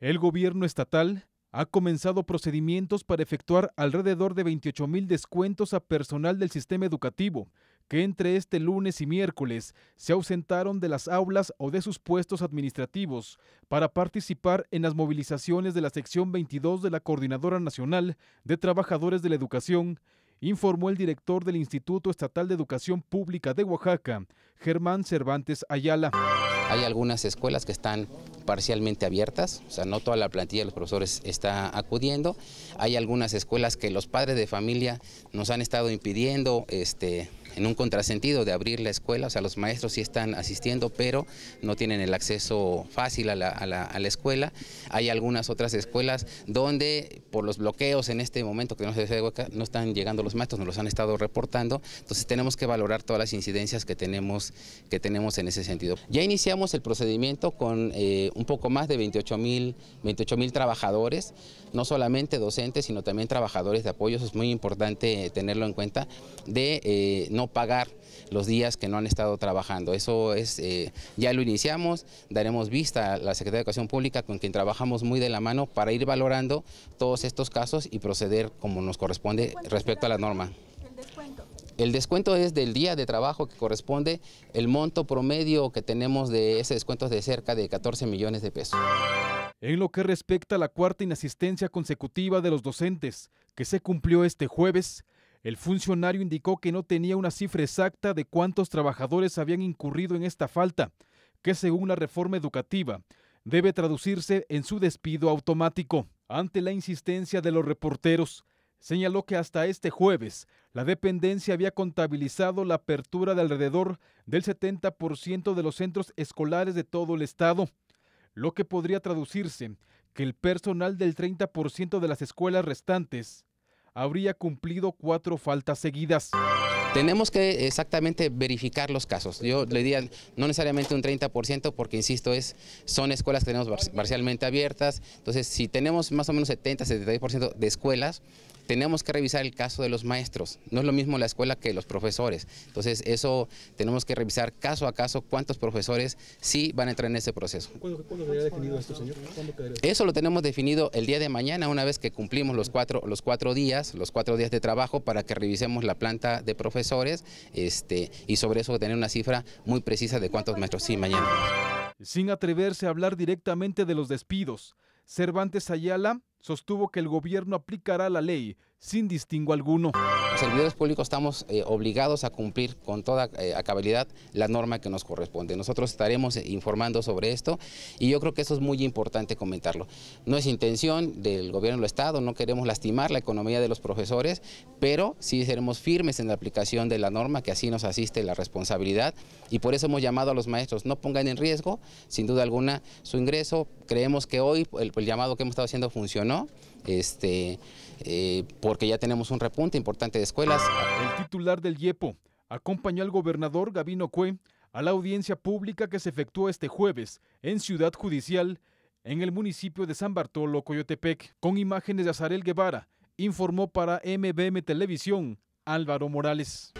El gobierno estatal ha comenzado procedimientos para efectuar alrededor de 28 mil descuentos a personal del sistema educativo, que entre este lunes y miércoles se ausentaron de las aulas o de sus puestos administrativos para participar en las movilizaciones de la sección 22 de la Coordinadora Nacional de Trabajadores de la Educación, informó el director del Instituto Estatal de Educación Pública de Oaxaca, Germán Cervantes Ayala. Hay algunas escuelas que están parcialmente abiertas, o sea, no toda la plantilla de los profesores está acudiendo. Hay algunas escuelas que los padres de familia nos han estado impidiendo, este, en un contrasentido de abrir la escuela, o sea, los maestros sí están asistiendo, pero no tienen el acceso fácil a la, escuela. Hay algunas otras escuelas donde por los bloqueos en este momento que no se hueca, no están llegando los maestros, nos los han estado reportando, entonces tenemos que valorar todas las incidencias que tenemos, que tenemos en ese sentido. Ya iniciamos el procedimiento con eh, un poco más de 28 mil 28 trabajadores, no solamente docentes, sino también trabajadores de apoyo, es muy importante eh, tenerlo en cuenta, de eh, no pagar los días que no han estado trabajando. Eso es, ya lo iniciamos, daremos vista a la Secretaría de Educación Pública con quien trabajamos muy de la mano para ir valorando todos estos casos y proceder como nos corresponde respecto a la norma. El descuento es del día de trabajo que corresponde, el monto promedio que tenemos de ese descuento es de cerca de 14 millones de pesos. En lo que respecta a la cuarta inasistencia consecutiva de los docentes, que se cumplió este jueves, el funcionario indicó que no tenía una cifra exacta de cuántos trabajadores habían incurrido en esta falta, que según la reforma educativa debe traducirse en su despido automático. Ante la insistencia de los reporteros, señaló que hasta este jueves la dependencia había contabilizado la apertura de alrededor del 70% de los centros escolares de todo el estado, lo que podría traducirse que el personal del 30% de las escuelas restantes habría cumplido cuatro faltas seguidas. Tenemos que exactamente verificar los casos. Yo le diría, no necesariamente un 30%, porque insisto, es, son escuelas que tenemos parcialmente abiertas. Entonces, si tenemos más o menos 70, 70% de escuelas, tenemos que revisar el caso de los maestros. No es lo mismo la escuela que los profesores. Entonces, eso tenemos que revisar caso a caso cuántos profesores sí van a entrar en ese proceso. ¿Cuándo, ¿cuándo haya definido esto, señor? Eso lo tenemos definido el día de mañana, una vez que cumplimos los cuatro, los cuatro días, los cuatro días de trabajo para que revisemos la planta de profesores este, y sobre eso tener una cifra muy precisa de cuántos maestros sí mañana. Sin atreverse a hablar directamente de los despidos, Cervantes Ayala sostuvo que el gobierno aplicará la ley sin distingo alguno. Los servidores públicos estamos eh, obligados a cumplir con toda eh, cabalidad la norma que nos corresponde. Nosotros estaremos eh, informando sobre esto y yo creo que eso es muy importante comentarlo. No es intención del gobierno del Estado, no queremos lastimar la economía de los profesores, pero sí seremos firmes en la aplicación de la norma que así nos asiste la responsabilidad y por eso hemos llamado a los maestros, no pongan en riesgo, sin duda alguna, su ingreso. Creemos que hoy el, llamado que hemos estado haciendo funciona este, eh, porque ya tenemos un repunte importante de escuelas. El titular del YEPO acompañó al gobernador Gabino Cue a la audiencia pública que se efectuó este jueves en Ciudad Judicial, en el municipio de San Bartolo, Coyotepec, con imágenes de Azarel Guevara, informó para MBM Televisión Álvaro Morales.